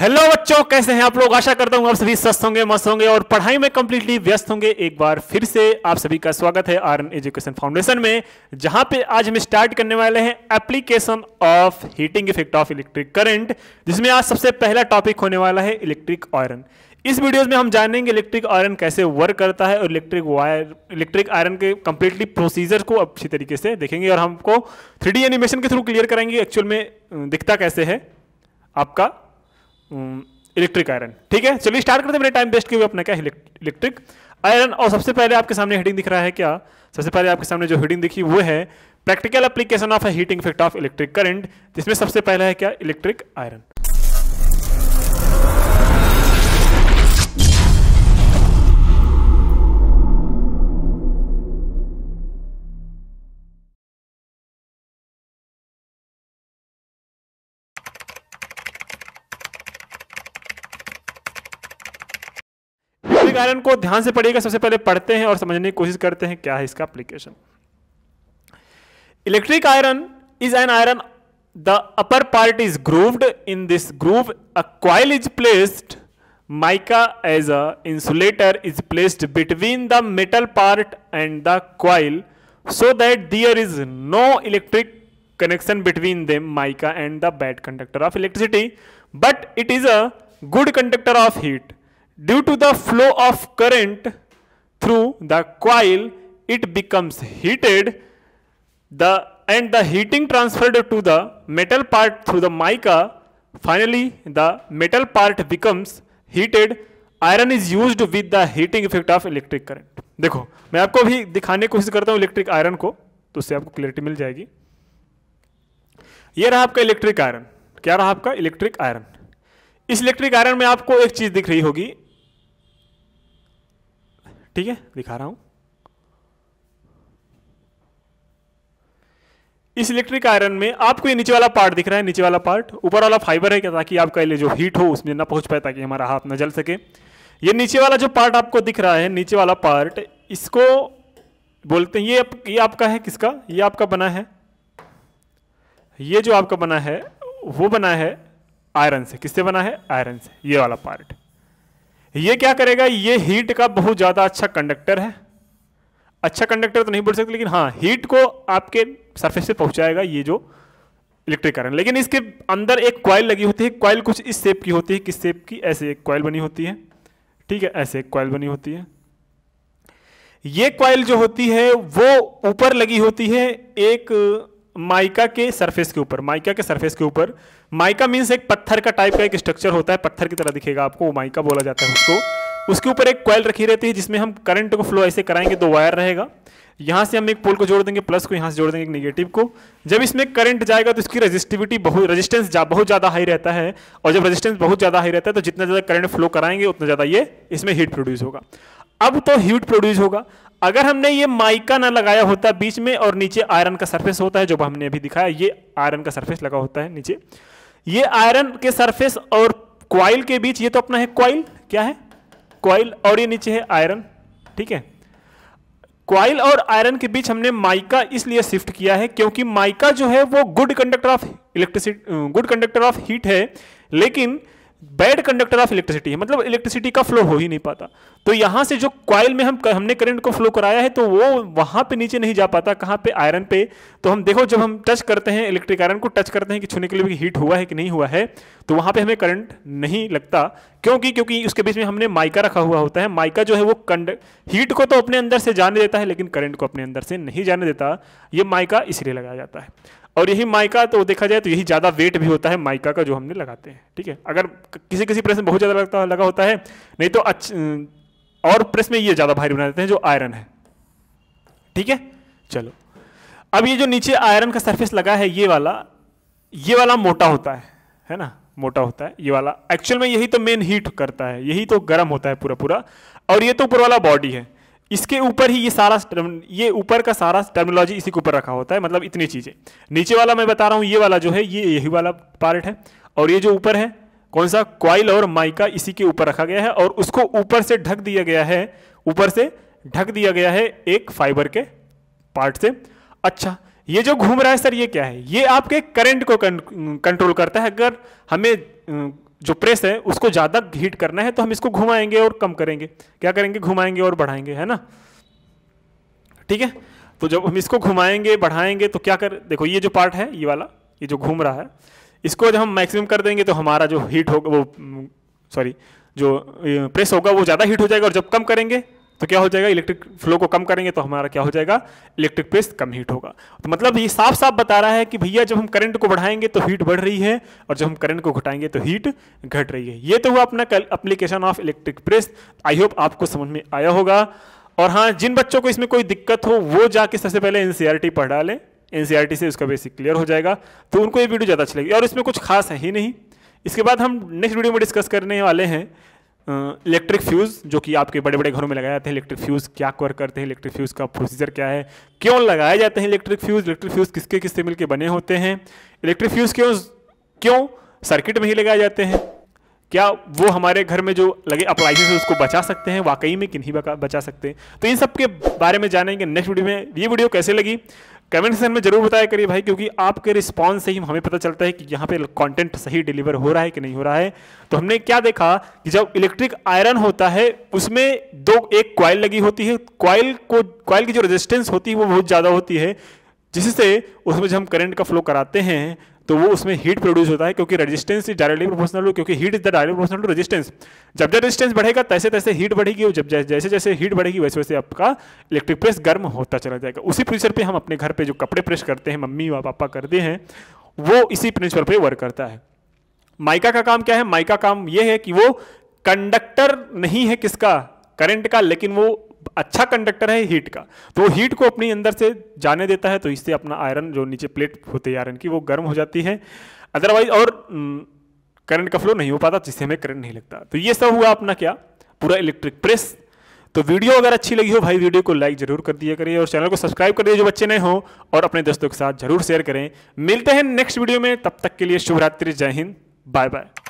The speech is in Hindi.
हेलो बच्चों कैसे हैं आप लोग आशा करता हूं आप सभी स्वस्थ होंगे मस्त होंगे और पढ़ाई में कंप्लीटली व्यस्त होंगे एक बार फिर से आप सभी का स्वागत है आर एजुकेशन फाउंडेशन में जहां पे आज हम स्टार्ट करने वाले हैं application of heating effect of electric current जिसमें आज सबसे पहला टॉपिक होने वाला है इलेक्ट्रिक आयरन इस वीडियोज में हम जानेंगे इलेक्ट्रिक आयरन कैसे वर्क करता है और इलेक्ट्रिक वायर इलेक्ट्रिक आयरन के कंप्लीटली प्रोसीजर को अच्छी तरीके से देखेंगे और हमको थ्री एनिमेशन के थ्रू क्लियर करेंगे एक्चुअल में दिखता कैसे है आपका इलेक्ट्रिक आयरन ठीक है चलिए स्टार्ट करते हैं मेरे टाइम वेस्ट के हुए अपना क्या इलेक्ट्रिक आयरन और सबसे पहले आपके सामने हेडिंग दिख रहा है क्या सबसे पहले आपके सामने जो हेडिंग दिखी वो है practical application of a heating effect of electric current जिसमें सबसे पहला है क्या इलेक्ट्रिक आयरन कारण को ध्यान से पढ़िएगा सबसे पहले पढ़ते हैं और समझने की कोशिश करते हैं क्या है इसका application electric iron is an iron the upper part is grooved in this groove a coil is placed mica as a insulator is placed between the metal part and the coil so that there is no electric connection between the mica and the bad conductor of electricity but it is a good conductor of heat due to the flow of current through the coil it becomes heated the and the heating transferred to the metal part through the mica finally the metal part becomes heated iron is use with the heating effect of electric current देखो मैं आपको भी दिखाने की कोशिश करता हूं इलेक्ट्रिक आयरन को तो उससे आपको क्लैरिटी मिल जाएगी ये रहा आपका इलेक्ट्रिक आयरन क्या रहा आपका इलेक्ट्रिक आयरन इस इलेक्ट्रिक आयरन में आपको एक चीज दिख रही होगी ठीक है दिखा रहा हूं इस इलेक्ट्रिक आयरन में आपको ये नीचे वाला पार्ट दिख रहा है नीचे वाला पार्ट ऊपर वाला फाइबर है क्या ताकि आपका जो हीट हो उसमें ना पहुंच पाए ताकि हमारा हाथ ना जल सके ये नीचे वाला जो पार्ट आपको दिख रहा है नीचे वाला पार्ट इसको बोलते हैं ये आप, ये आपका है किसका ये आपका बना है ये जो आपका बना है वो बना है आयरन से किससे बना है आयरन से ये वाला पार्ट ये क्या करेगा ये हीट का बहुत ज़्यादा अच्छा कंडक्टर है अच्छा कंडक्टर तो नहीं बोल सकते लेकिन हाँ हीट को आपके सरफेस से पहुंचाएगा ये जो इलेक्ट्रिक करंट लेकिन इसके अंदर एक क्वाइल लगी होती है क्वाइल कुछ इस सेप की होती है किस सेप की ऐसे एक क्वाइल बनी होती है ठीक है ऐसे एक क्वाइल बनी होती है ये क्वाइल जो होती है वो ऊपर लगी होती है एक माइका के सरफेस के ऊपर माइका के सरफेस के ऊपर माइका मीन्स एक पत्थर का टाइप का एक स्ट्रक्चर होता है पत्थर की तरह दिखेगा आपको माइका बोला जाता है उसको उसके ऊपर एक क्वाइल रखी रहती है जिसमें हम करंट को फ्लो ऐसे कराएंगे तो वायर रहेगा यहाँ से हम एक पोल को जोड़ देंगे प्लस को यहाँ से जोड़ देंगे एक नेगेटिव को जब इसमें करंट जाएगा तो इसकी रजिस्टिविटी बहुत रेजिस्टेंस जा, बहुत ज़्यादा हाई रहता है और जब रेजिस्टेंस बहुत ज़्यादा हाई रहता है तो जितना ज़्यादा करंट फ्लो कराएंगे उतना ज़्यादा ये इसमें हीट प्रोड्यूस होगा अब तो हीट प्रोड्यूस होगा अगर हमने ये माइका ना लगाया होता बीच में और नीचे आयरन का सरफेस होता है जो हमने अभी दिखाया ये आयरन का सरफेस लगा होता है नीचे ये आयरन के सरफेस और क्वाइल के बीच ये तो अपना है क्वाइल क्या है क्वाइल और ये नीचे है आयरन ठीक है क्वाइल और आयरन के बीच हमने माइका इसलिए शिफ्ट किया है क्योंकि माइका जो है वो good conductor of electricity good conductor of heat है लेकिन बैड कंडक्टर ऑफ इलेक्ट्रिसिटी है मतलब इलेक्ट्रिसिटी का फ्लो हो ही नहीं पाता तो यहां से जो क्वाइल में हम हमने करंट को फ्लो कराया है तो वो वहां पे नीचे नहीं जा पाता कहां पे आयरन पे तो हम देखो जब हम टच करते हैं इलेक्ट्रिक आयरन को टच करते हैं कि छूने के लिए भी हीट हुआ है कि नहीं हुआ है तो वहां पर हमें करंट नहीं लगता क्योंकि क्योंकि उसके बीच में हमने माइका रखा हुआ होता है माइका जो है वो कंड हीट को तो अपने अंदर से जाने देता है लेकिन करंट को अपने अंदर से नहीं जाने देता ये माइका इसलिए लगाया जाता है और यही माइका तो देखा जाए तो यही ज़्यादा वेट भी होता है माइका का जो हमने लगाते हैं ठीक है अगर किसी किसी प्रेस में बहुत ज़्यादा लगता लगा होता है नहीं तो अच्छ और प्रेस में ये ज़्यादा भारी बना देते हैं जो आयरन है ठीक है चलो अब ये जो नीचे आयरन का सरफेस लगा है ये वाला ये वाला मोटा होता है है ना मोटा होता है ये वाला एक्चुअल में यही तो मेन हीट करता है यही तो गर्म होता है पूरा पूरा और ये तो ऊपर वाला बॉडी है इसके ऊपर ही ये सारा ये ऊपर का सारा टर्मिनोलॉजी इसी के ऊपर रखा होता है मतलब इतनी चीज़ें नीचे वाला मैं बता रहा हूं ये वाला जो है ये यही वाला पार्ट है और ये जो ऊपर है कौन सा क्वाइल और माइका इसी के ऊपर रखा गया है और उसको ऊपर से ढक दिया गया है ऊपर से ढक दिया गया है एक फाइबर के पार्ट से अच्छा ये जो घूम रहा है सर ये क्या है ये आपके करंट को कंट्रोल करता है अगर हमें जो प्रेस है उसको ज़्यादा हीट करना है तो हम इसको घुमाएंगे और कम करेंगे क्या करेंगे घुमाएंगे और बढ़ाएंगे है ना ठीक है तो जब हम इसको घुमाएंगे बढ़ाएंगे तो क्या कर देखो ये जो पार्ट है ये वाला ये जो घूम रहा है इसको जब हम मैक्सिमम कर देंगे तो हमारा जो हीट होगा वो सॉरी जो प्रेस होगा वो ज़्यादा हीट हो जाएगा और जब कम करेंगे तो क्या हो जाएगा इलेक्ट्रिक फ्लो को कम करेंगे तो हमारा क्या हो जाएगा इलेक्ट्रिक पेस्ट कम हीट होगा तो मतलब ये साफ साफ बता रहा है कि भैया जब हम करंट को बढ़ाएंगे तो हीट बढ़ रही है और जब हम करंट को घटाएंगे तो हीट घट रही है ये तो हुआ अपना application of electric press I hope आपको समझ में आया होगा और हाँ जिन बच्चों को इसमें कोई दिक्कत हो वो जाके सबसे पहले एनसीआरटी पढ़ डालें एनसीआरटी से उसका बेसिक क्लियर हो जाएगा तो उनको ये वीडियो ज़्यादा अच्छी लगेगी और इसमें कुछ खास है ही नहीं इसके बाद हम नेक्स्ट वीडियो में डिस्कस करने वाले हैं इलेक्ट्रिक फ्यूज़ जो कि आपके बड़े बड़े घरों में लगाए जाते हैं इलेक्ट्रिक फ्यूज़ क्या कवर करते हैं इलेक्ट्रिक फ्यूज़ का प्रोसीजर क्या है क्यों लगाए जाते हैं इलेक्ट्रिक फ्यूज़ इलेक्ट्रिक फ्यूज़ किसके किससे मिलकर बने होते हैं इलेक्ट्रिक फ्यूज़ क्यों क्यों सर्किट में ही लगाए जाते हैं क्या वो हमारे घर में जो लगे है उसको बचा सकते हैं वाकई में नहीं बचा सकते हैं तो इन सब के बारे में जानेंगे नेक्स्ट वीडियो में ये वीडियो कैसे लगी कमेंट सेक्शन में जरूर बताया करिए भाई क्योंकि आपके रिस्पॉन्स से ही हमें पता चलता है कि यहाँ पे कंटेंट सही डिलीवर हो रहा है कि नहीं हो रहा है तो हमने क्या देखा कि जब इलेक्ट्रिक आयरन होता है उसमें दो एक क्वाइल लगी होती है क्वाइल को क्वाइल की जो रेजिस्टेंस होती है वो बहुत ज़्यादा होती है जिससे उसमें जब हम करंट का फ्लो कराते हैं तो वो उसमें हीट प्रोड्यूस होता है क्योंकि resistance is directly proportional to क्योंकि heat is the direct proportional to resistance जब जब रेजिस्टेंस बढ़ेगा तैसे तैसे हीट बढ़ेगी और जब जैसे जैसे हीट बढ़ेगी वैसे वैसे आपका इलेक्ट्रिक प्रेस गर्म होता चला जाएगा उसी प्रेशर पर हम अपने घर पर जो कपड़े प्रेस करते हैं मम्मी व पापा करते हैं वो इसी प्रिंसिपल पर वर्क करता है माइका का काम क्या है माइका काम यह है कि वो कंडक्टर नहीं है किसका करंट का लेकिन वो अच्छा कंडक्टर है हीट का तो वो हीट को अपनी अंदर से जाने देता है तो इससे अपना आयरन जो नीचे प्लेट होती है आयरन की वो गर्म हो जाती है अदरवाइज और करंट का फ्लो नहीं हो पाता जिससे हमें करंट नहीं लगता तो ये सब हुआ अपना क्या पूरा इलेक्ट्रिक प्रेस तो वीडियो अगर अच्छी लगी हो भाई वीडियो को लाइक जरूर कर दिया करिए और चैनल को सब्सक्राइब कर दिए जो बच्चे नए हो और अपने दोस्तों के साथ जरूर शेयर करें मिलते हैं नेक्स्ट वीडियो में तब तक के लिए शुभरात्रि जय हिंद बाय बाय